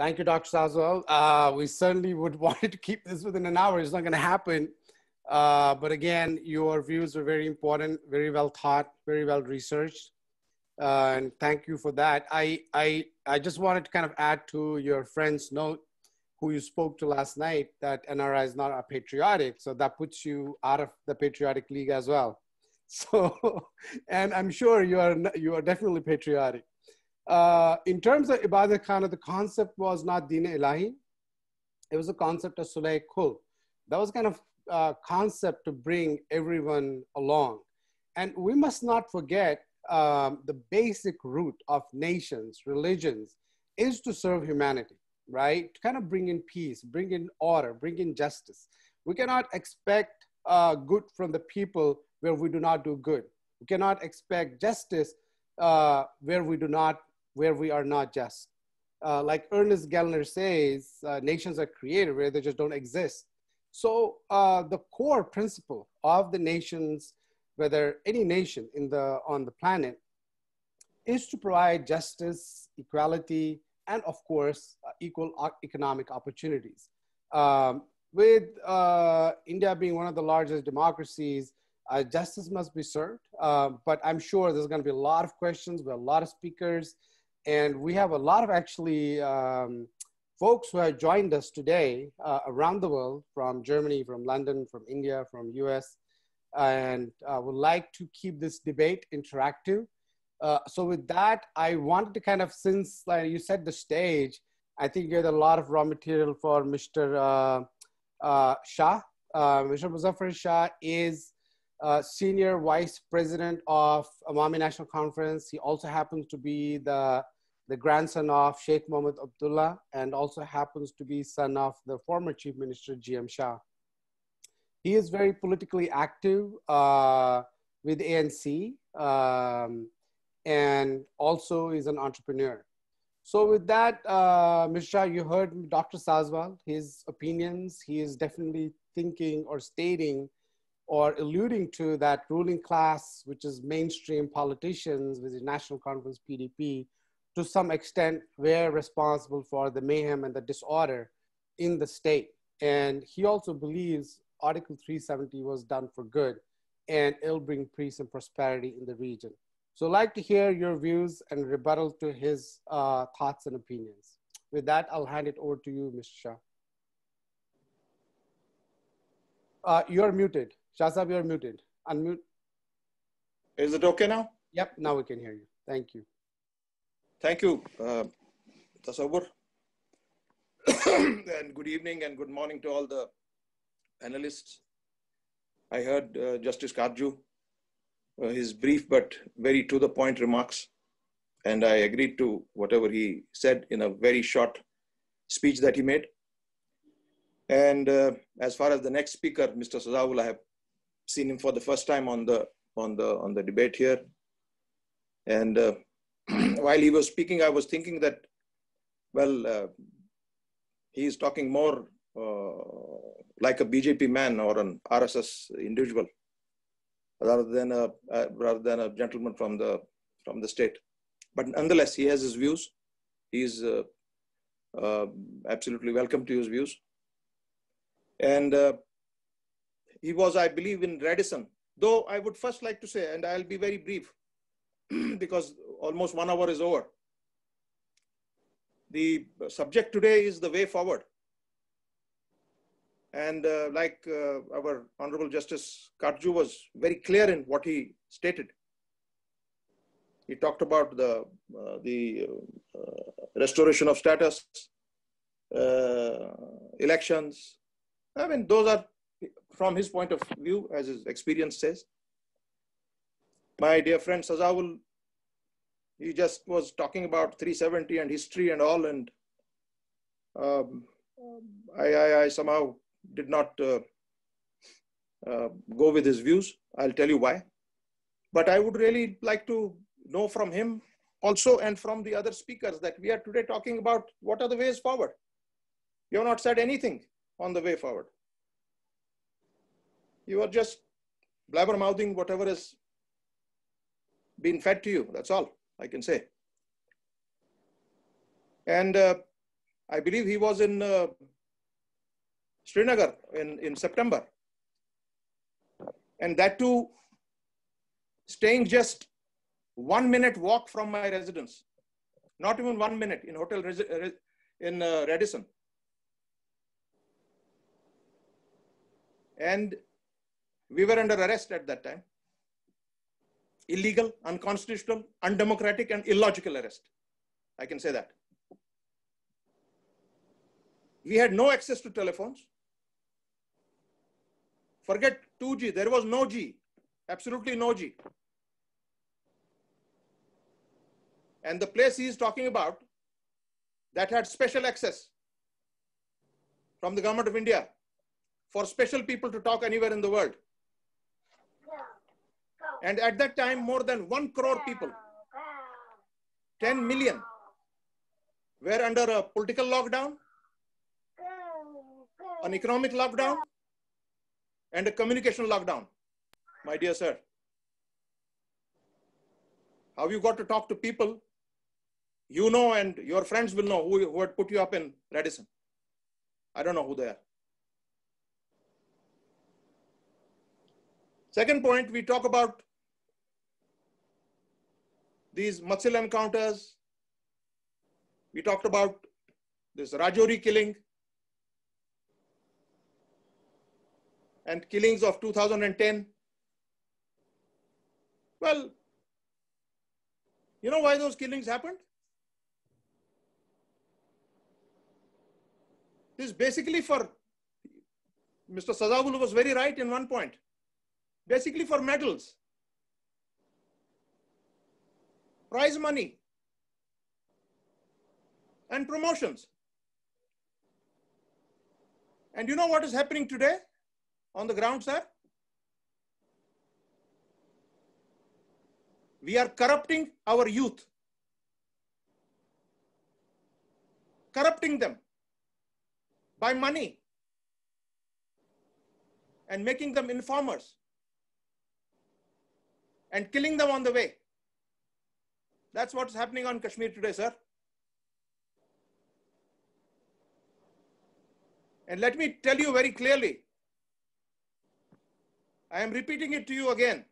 Thank you, Dr. Sazwell. Uh, we certainly would wanted to keep this within an hour. It's not going to happen. Uh, but again, your views are very important, very well thought, very well researched. Uh, and thank you for that. I, I, I just wanted to kind of add to your friend's note who you spoke to last night that NRI is not a patriotic. So that puts you out of the patriotic league as well. So, and I'm sure you are, you are definitely patriotic. Uh, in terms of Ibadat Khana, the concept was not Dina Ilahi. It was a concept of Sulay Kul. That was kind of a uh, concept to bring everyone along. And we must not forget um, the basic root of nations, religions, is to serve humanity, right? To kind of bring in peace, bring in order, bring in justice. We cannot expect uh, good from the people where we do not do good. We cannot expect justice uh, where we do not where we are not just. Uh, like Ernest Gellner says, uh, nations are created where they just don't exist. So uh, the core principle of the nations, whether any nation in the, on the planet, is to provide justice, equality, and of course, uh, equal uh, economic opportunities. Um, with uh, India being one of the largest democracies, uh, justice must be served. Uh, but I'm sure there's going to be a lot of questions with a lot of speakers. And we have a lot of actually um, folks who have joined us today uh, around the world from Germany, from London, from India, from US, and uh, would like to keep this debate interactive. Uh, so with that, I wanted to kind of, since like, you set the stage, I think you had a lot of raw material for Mr. Uh, uh, Shah. Uh, Mr. Muzaffar Shah is uh, senior vice president of Amami National Conference. He also happens to be the, the grandson of Sheikh Mohammed Abdullah and also happens to be son of the former Chief Minister GM Shah. He is very politically active uh, with ANC um, and also is an entrepreneur. So with that, uh, Shah, you heard Dr. Sazwal, his opinions. He is definitely thinking or stating or alluding to that ruling class, which is mainstream politicians with the National Conference PDP, to some extent, were responsible for the mayhem and the disorder in the state. And he also believes Article 370 was done for good and it'll bring peace and prosperity in the region. So I'd like to hear your views and rebuttal to his uh, thoughts and opinions. With that, I'll hand it over to you, Mr. Shah. Uh, you're muted. Shazab, you're muted. Unmute. Is it okay now? Yep, now we can hear you. Thank you. Thank you, uh, Tasawwur. and good evening and good morning to all the analysts. I heard uh, Justice Karju, uh, his brief but very to the point remarks, and I agreed to whatever he said in a very short speech that he made. And uh, as far as the next speaker, Mr. Sazawul, I have seen him for the first time on the on the on the debate here. And uh, while he was speaking, I was thinking that, well, uh, he is talking more uh, like a BJP man or an RSS individual rather than a uh, rather than a gentleman from the from the state. But nonetheless, he has his views. He is uh, uh, absolutely welcome to his views. And he was, I believe, in Radisson. Though I would first like to say, and I'll be very brief because almost one hour is over. The subject today is the way forward. And uh, like uh, our Honorable Justice Karju was very clear in what he stated, he talked about the, uh, the uh, restoration of status, uh, elections. I mean, those are from his point of view, as his experience says. My dear friend Sazawul, he just was talking about 370 and history and all, and um, I, I, I, somehow did not uh, uh, go with his views. I'll tell you why. But I would really like to know from him also and from the other speakers that we are today talking about what are the ways forward. You have not said anything on the way forward. You are just blabbermouthing whatever has been fed to you. That's all I can say. And uh, I believe he was in uh, Srinagar in, in September. And that too, staying just one minute walk from my residence. Not even one minute in hotel in uh, Radisson. And we were under arrest at that time. Illegal, unconstitutional, undemocratic, and illogical arrest. I can say that. We had no access to telephones. Forget 2G, there was no G, absolutely no G. And the place he is talking about that had special access from the government of India for special people to talk anywhere in the world. And at that time, more than 1 crore people, 10 million, were under a political lockdown, an economic lockdown, and a communication lockdown. My dear sir, how you got to talk to people you know and your friends will know who, who had put you up in Radisson. I don't know who they are. Second point, we talk about these Matsil encounters. We talked about this Rajouri killing and killings of 2010. Well, you know why those killings happened? This basically for Mr. Sazavul was very right in one point. Basically for medals. prize money, and promotions. And you know what is happening today on the ground, sir? We are corrupting our youth. Corrupting them by money and making them informers and killing them on the way. That's what's happening on Kashmir today, sir. And let me tell you very clearly, I am repeating it to you again.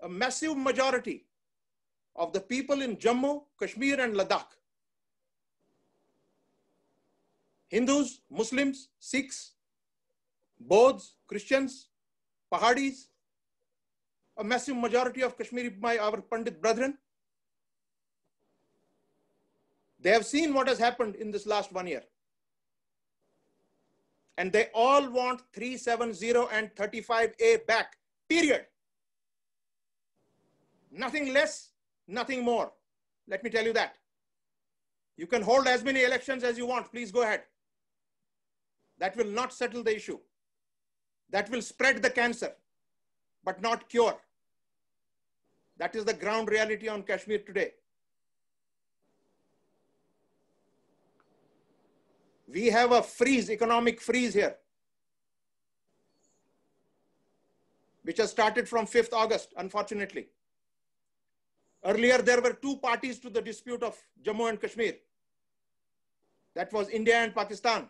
A massive majority of the people in Jammu, Kashmir, and Ladakh Hindus, Muslims, Sikhs, Bods, Christians, Pahadis, a massive majority of Kashmiri, my, our Pandit brethren, they have seen what has happened in this last one year. And they all want 370 and 35A back, period. Nothing less, nothing more. Let me tell you that. You can hold as many elections as you want. Please go ahead. That will not settle the issue. That will spread the cancer, but not cure. That is the ground reality on Kashmir today. We have a freeze, economic freeze here, which has started from 5th August, unfortunately. Earlier, there were two parties to the dispute of Jammu and Kashmir. That was India and Pakistan.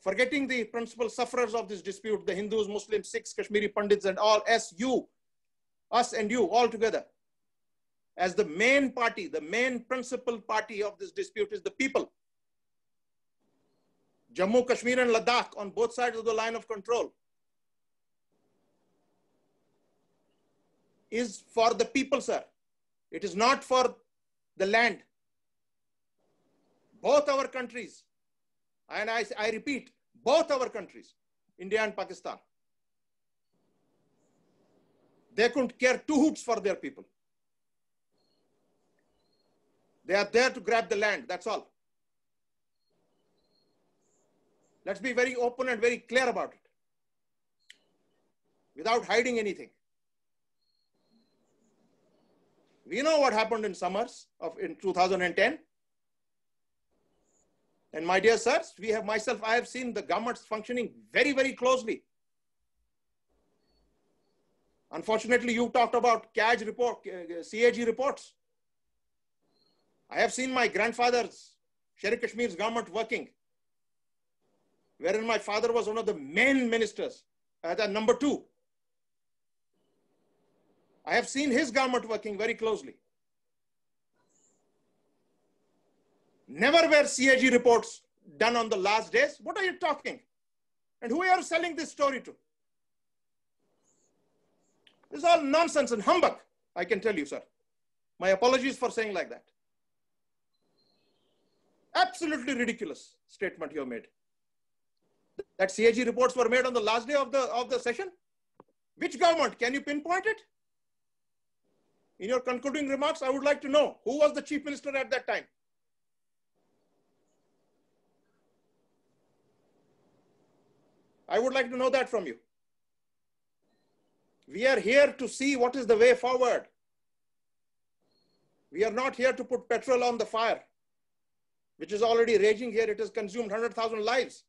Forgetting the principal sufferers of this dispute, the Hindus, Muslims, Sikhs, Kashmiri Pandits, and all, S.U us and you all together, as the main party, the main principal party of this dispute is the people. Jammu, Kashmir, and Ladakh on both sides of the line of control is for the people, sir. It is not for the land. Both our countries, and I, I repeat, both our countries, India and Pakistan, they couldn't care two hoots for their people. They are there to grab the land, that's all. Let's be very open and very clear about it without hiding anything. We know what happened in summers of in 2010. And my dear sirs, we have myself, I have seen the governments functioning very, very closely Unfortunately, you talked about CAG report, CAG uh, reports. I have seen my grandfather's, Sherry Kashmir's government working, wherein my father was one of the main ministers, at uh, number two. I have seen his government working very closely. Never were CAG reports done on the last days. What are you talking? And who are you selling this story to? This is all nonsense and humbug, I can tell you, sir. My apologies for saying like that. Absolutely ridiculous statement you have made. That CAG reports were made on the last day of the, of the session? Which government? Can you pinpoint it? In your concluding remarks, I would like to know who was the chief minister at that time? I would like to know that from you. We are here to see what is the way forward. We are not here to put petrol on the fire, which is already raging here. It has consumed 100,000 lives.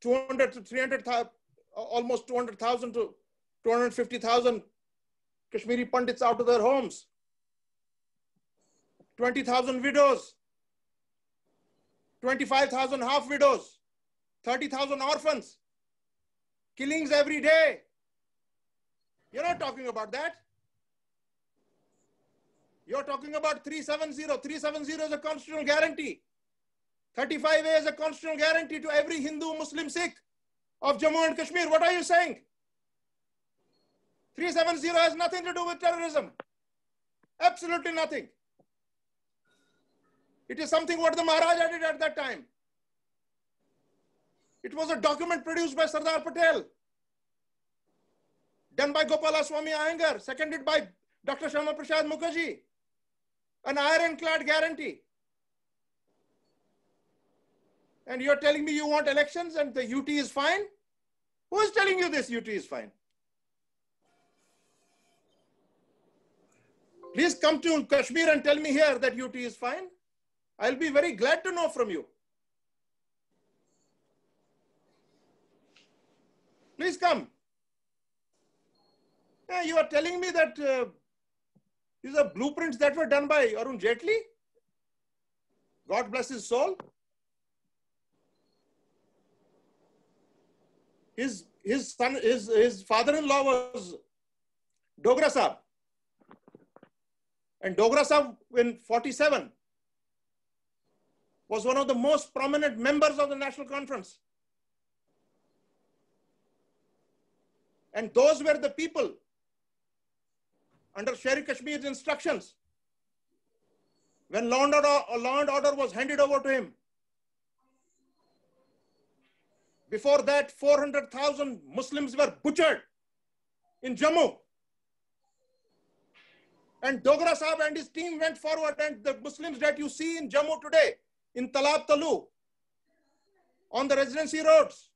200 to 300, almost 200,000 to 250,000 Kashmiri Pandits out of their homes. 20,000 widows. 25,000 half widows. 30,000 orphans, killings every day. You're not talking about that. You're talking about 370. 370 is a constitutional guarantee. 35A is a constitutional guarantee to every Hindu, Muslim, Sikh of Jammu and Kashmir. What are you saying? 370 has nothing to do with terrorism. Absolutely nothing. It is something what the Maharaja did at that time. It was a document produced by Sardar Patel, done by Gopalaswamy Iyengar, seconded by Dr. Sharma Prasad Mukherjee, an ironclad guarantee. And you're telling me you want elections and the UT is fine? Who is telling you this UT is fine? Please come to Kashmir and tell me here that UT is fine. I'll be very glad to know from you. Please come. Yeah, you are telling me that uh, these are blueprints that were done by Arun Jaitley? God bless his soul. His, his son, his, his father-in-law was Dogra Saab. And Dogra Saab in 47 was one of the most prominent members of the National Conference. And those were the people under Sherry Kashmir's instructions. When law and, order, uh, law and order was handed over to him, before that, 400,000 Muslims were butchered in Jammu. And Dogra Saab and his team went forward and the Muslims that you see in Jammu today, in Talab Talu, on the residency roads,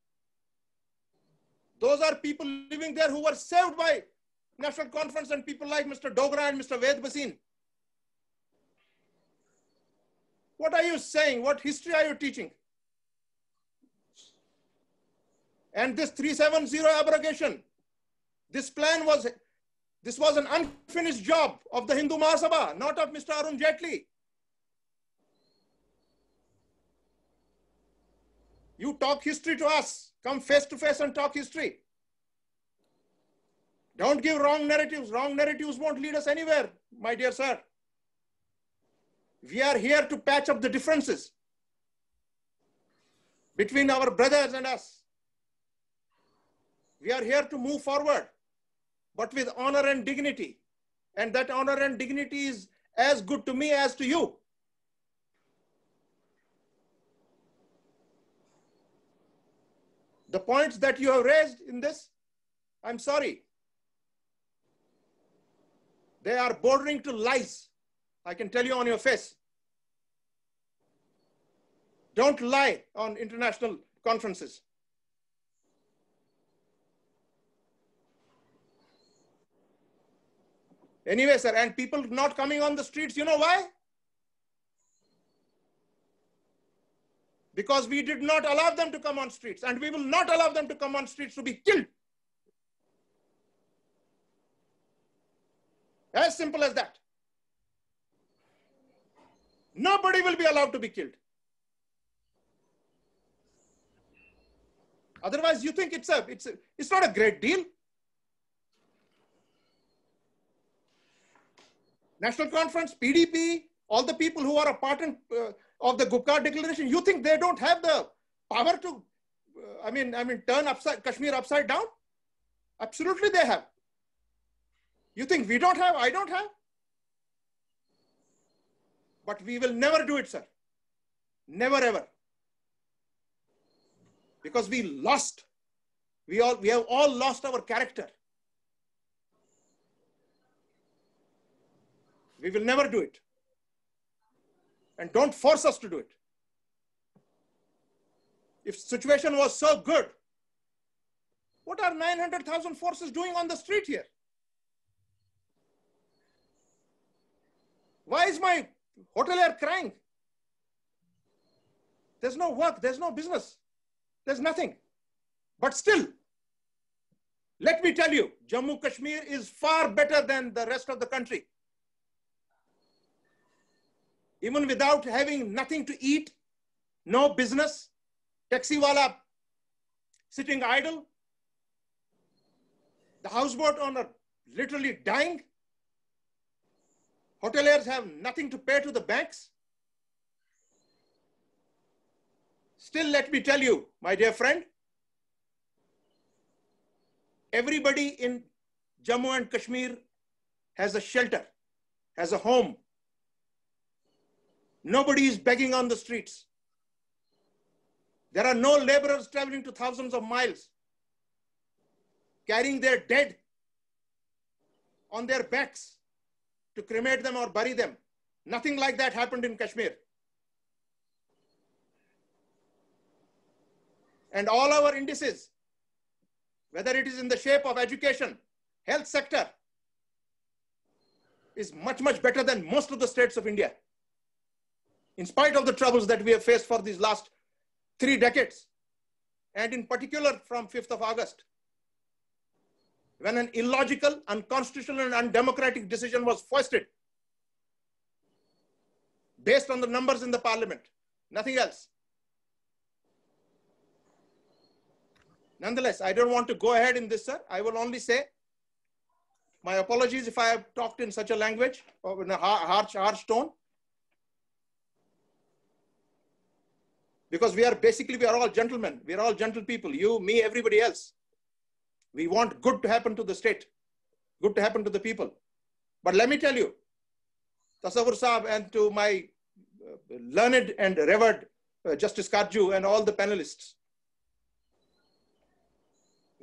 those are people living there who were saved by National Conference and people like Mr. Dogra and Mr. Ved Basin. What are you saying? What history are you teaching? And this 370 abrogation, this plan was, this was an unfinished job of the Hindu Mahasabha, not of Mr. Arun Jaitley. You talk history to us. Come face to face and talk history. Don't give wrong narratives. Wrong narratives won't lead us anywhere, my dear sir. We are here to patch up the differences between our brothers and us. We are here to move forward, but with honor and dignity. And that honor and dignity is as good to me as to you. The points that you have raised in this, I'm sorry. They are bordering to lies. I can tell you on your face. Don't lie on international conferences. Anyway, sir, and people not coming on the streets, you know why? because we did not allow them to come on streets and we will not allow them to come on streets to be killed. As simple as that. Nobody will be allowed to be killed. Otherwise, you think it's a, it's a, it's not a great deal. National Conference, PDP, all the people who are a part and uh, of the Gupkar declaration, you think they don't have the power to, uh, I mean, I mean, turn upside, Kashmir upside down? Absolutely they have. You think we don't have, I don't have? But we will never do it, sir. Never ever. Because we lost. We, all, we have all lost our character. We will never do it and don't force us to do it. If situation was so good, what are 900,000 forces doing on the street here? Why is my hotelier crying? There's no work, there's no business, there's nothing. But still, let me tell you, Jammu Kashmir is far better than the rest of the country even without having nothing to eat, no business, taxi wala sitting idle, the houseboat owner literally dying, hoteliers have nothing to pay to the banks. Still, let me tell you, my dear friend, everybody in Jammu and Kashmir has a shelter, has a home, Nobody is begging on the streets. There are no laborers traveling to thousands of miles, carrying their dead on their backs to cremate them or bury them. Nothing like that happened in Kashmir. And all our indices, whether it is in the shape of education, health sector, is much, much better than most of the states of India in spite of the troubles that we have faced for these last three decades, and in particular from 5th of August, when an illogical, unconstitutional, and undemocratic decision was foisted based on the numbers in the parliament, nothing else. Nonetheless, I don't want to go ahead in this, sir. I will only say my apologies if I have talked in such a language or in a harsh, harsh tone. Because we are basically, we are all gentlemen. We are all gentle people. You, me, everybody else. We want good to happen to the state, good to happen to the people. But let me tell you, Tasavvur Saab and to my uh, learned and revered uh, Justice Karju and all the panelists,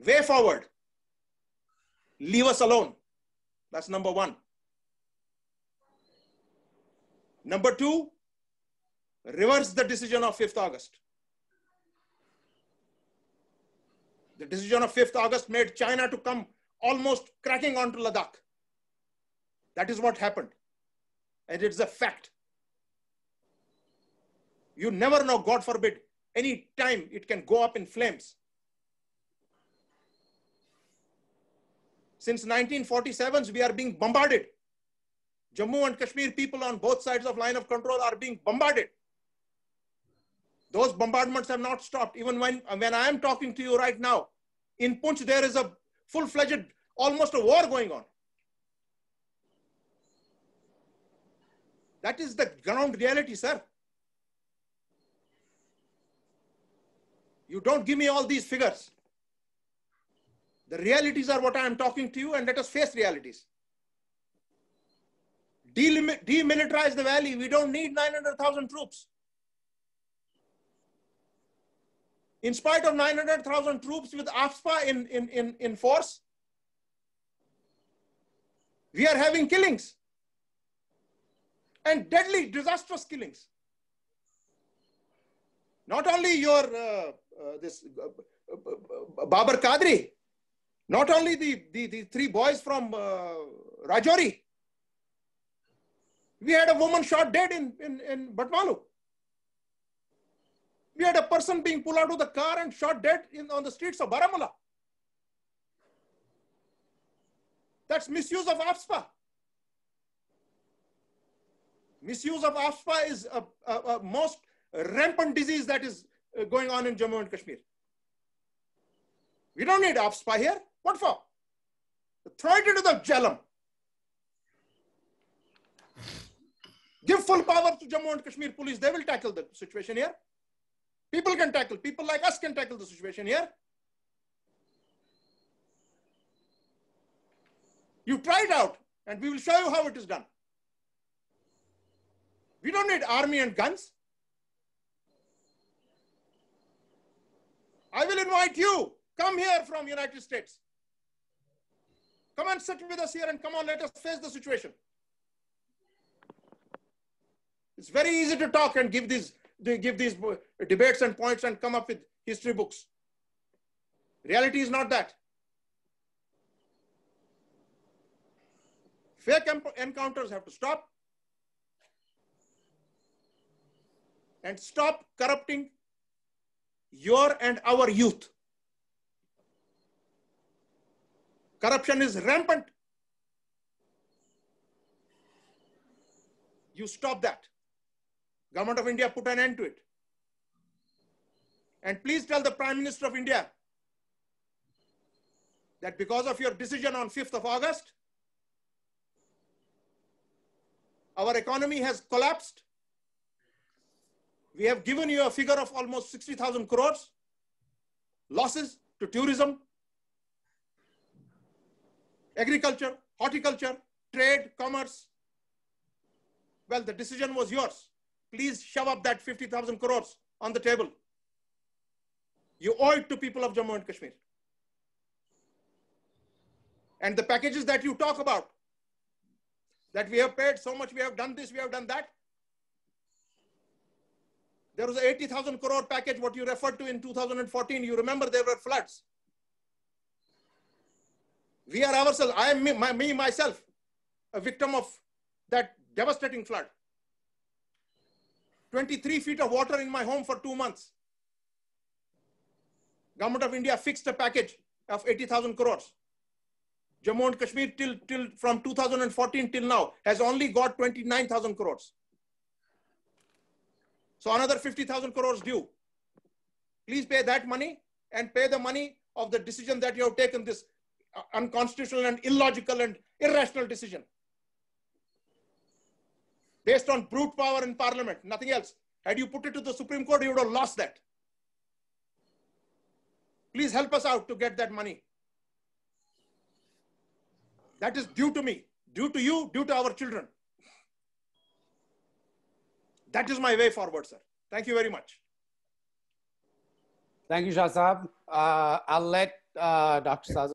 way forward, leave us alone. That's number one. Number two, reverse the decision of 5th August. The decision of 5th August made China to come almost cracking onto Ladakh. That is what happened. And it's a fact. You never know, God forbid, any time it can go up in flames. Since nineteen forty-seven, we are being bombarded. Jammu and Kashmir people on both sides of line of control are being bombarded. Those bombardments have not stopped. Even when, when I am talking to you right now, in Punch, there is a full-fledged, almost a war going on. That is the ground reality, sir. You don't give me all these figures. The realities are what I am talking to you and let us face realities. demilitarize the valley. We don't need 900,000 troops. in spite of 900,000 troops with AFSPA in, in, in, in force, we are having killings and deadly, disastrous killings. Not only your uh, uh, this uh, uh, uh Babar Kadri, not only the, the, the three boys from uh, Rajouri, we had a woman shot dead in, in, in Batmalu. We had a person being pulled out of the car and shot dead in, on the streets of Baramulla. That's misuse of AFSPA. Misuse of AFSPA is a, a, a most rampant disease that is uh, going on in Jammu and Kashmir. We don't need AFSPA here. What for? Throw it into the Jhelum. Give full power to Jammu and Kashmir police. They will tackle the situation here. People can tackle, people like us can tackle the situation here. You try it out and we will show you how it is done. We don't need army and guns. I will invite you. Come here from United States. Come and sit with us here and come on, let us face the situation. It's very easy to talk and give these they give these debates and points and come up with history books. Reality is not that. Fake encounters have to stop and stop corrupting your and our youth. Corruption is rampant. You stop that. Government of India put an end to it. And please tell the Prime Minister of India that because of your decision on 5th of August, our economy has collapsed. We have given you a figure of almost 60,000 crores losses to tourism, agriculture, horticulture, trade, commerce. Well, the decision was yours please shove up that 50,000 crores on the table. You owe it to people of Jammu and Kashmir. And the packages that you talk about, that we have paid so much, we have done this, we have done that. There was an 80,000 crore package, what you referred to in 2014. You remember there were floods. We are ourselves, I am me, my, me myself, a victim of that devastating flood. 23 feet of water in my home for two months. Government of India fixed a package of 80,000 crores. Jammu and Kashmir till, till from 2014 till now has only got 29,000 crores. So another 50,000 crores due. Please pay that money and pay the money of the decision that you have taken this uh, unconstitutional and illogical and irrational decision based on brute power in parliament, nothing else. Had you put it to the Supreme Court, you would have lost that. Please help us out to get that money. That is due to me, due to you, due to our children. That is my way forward, sir. Thank you very much. Thank you, Shah Uh, I'll let uh, Dr. Sazar.